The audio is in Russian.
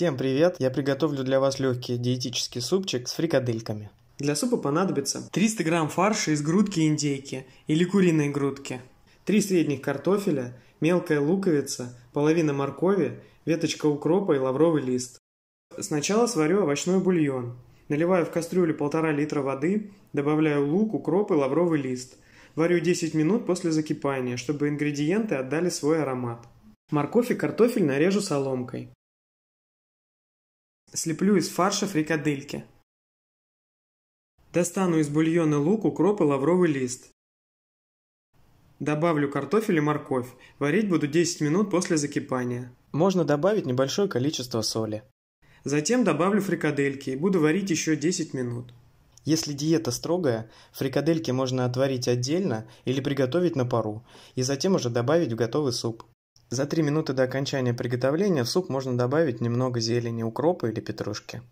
Всем привет! Я приготовлю для вас легкий диетический супчик с фрикадельками. Для супа понадобится 300 грамм фарша из грудки индейки или куриной грудки, 3 средних картофеля, мелкая луковица, половина моркови, веточка укропа и лавровый лист. Сначала сварю овощной бульон. Наливаю в кастрюлю полтора литра воды, добавляю лук, укроп и лавровый лист. Варю 10 минут после закипания, чтобы ингредиенты отдали свой аромат. Морковь и картофель нарежу соломкой. Слеплю из фарша фрикадельки. Достану из бульона лук, укроп и лавровый лист. Добавлю картофель и морковь. Варить буду 10 минут после закипания. Можно добавить небольшое количество соли. Затем добавлю фрикадельки и буду варить еще 10 минут. Если диета строгая, фрикадельки можно отварить отдельно или приготовить на пару, и затем уже добавить в готовый суп. За три минуты до окончания приготовления в суп можно добавить немного зелени укропа или петрушки.